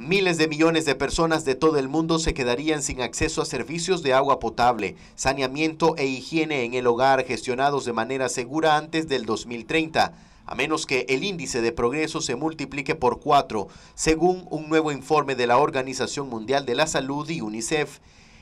Miles de millones de personas de todo el mundo se quedarían sin acceso a servicios de agua potable, saneamiento e higiene en el hogar gestionados de manera segura antes del 2030, a menos que el índice de progreso se multiplique por cuatro, según un nuevo informe de la Organización Mundial de la Salud y UNICEF.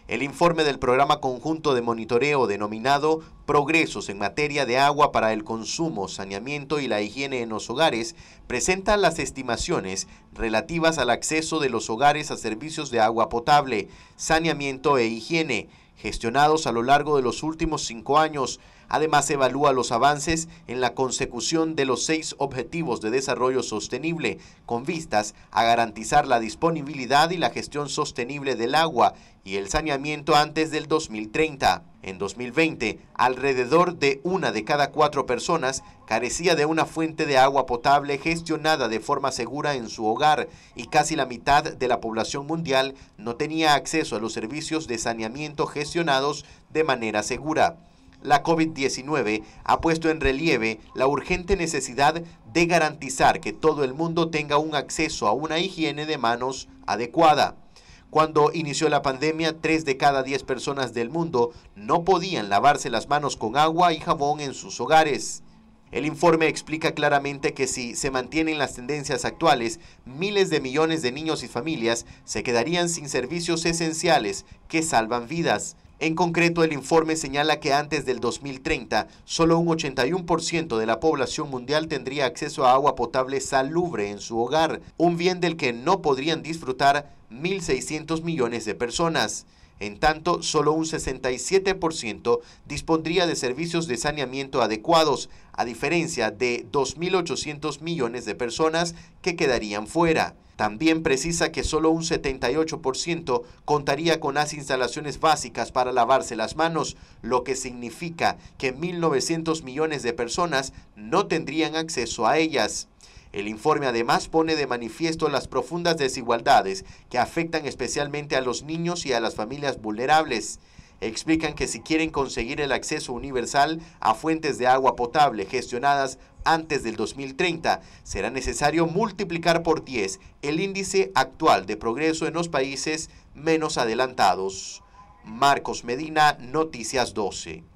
El informe del programa conjunto de monitoreo denominado Progresos en materia de agua para el consumo, saneamiento y la higiene en los hogares presenta las estimaciones relativas al acceso de los hogares a servicios de agua potable, saneamiento e higiene gestionados a lo largo de los últimos cinco años. Además, evalúa los avances en la consecución de los seis objetivos de desarrollo sostenible, con vistas a garantizar la disponibilidad y la gestión sostenible del agua y el saneamiento antes del 2030. En 2020, alrededor de una de cada cuatro personas carecía de una fuente de agua potable gestionada de forma segura en su hogar y casi la mitad de la población mundial no tenía acceso a los servicios de saneamiento gestionados de manera segura. La COVID-19 ha puesto en relieve la urgente necesidad de garantizar que todo el mundo tenga un acceso a una higiene de manos adecuada. Cuando inició la pandemia, tres de cada 10 personas del mundo no podían lavarse las manos con agua y jabón en sus hogares. El informe explica claramente que si se mantienen las tendencias actuales, miles de millones de niños y familias se quedarían sin servicios esenciales que salvan vidas. En concreto, el informe señala que antes del 2030, solo un 81% de la población mundial tendría acceso a agua potable salubre en su hogar, un bien del que no podrían disfrutar 1.600 millones de personas. En tanto, solo un 67% dispondría de servicios de saneamiento adecuados, a diferencia de 2.800 millones de personas que quedarían fuera. También precisa que solo un 78% contaría con las instalaciones básicas para lavarse las manos, lo que significa que 1.900 millones de personas no tendrían acceso a ellas. El informe además pone de manifiesto las profundas desigualdades que afectan especialmente a los niños y a las familias vulnerables. Explican que si quieren conseguir el acceso universal a fuentes de agua potable gestionadas antes del 2030, será necesario multiplicar por 10 el índice actual de progreso en los países menos adelantados. Marcos Medina, Noticias 12.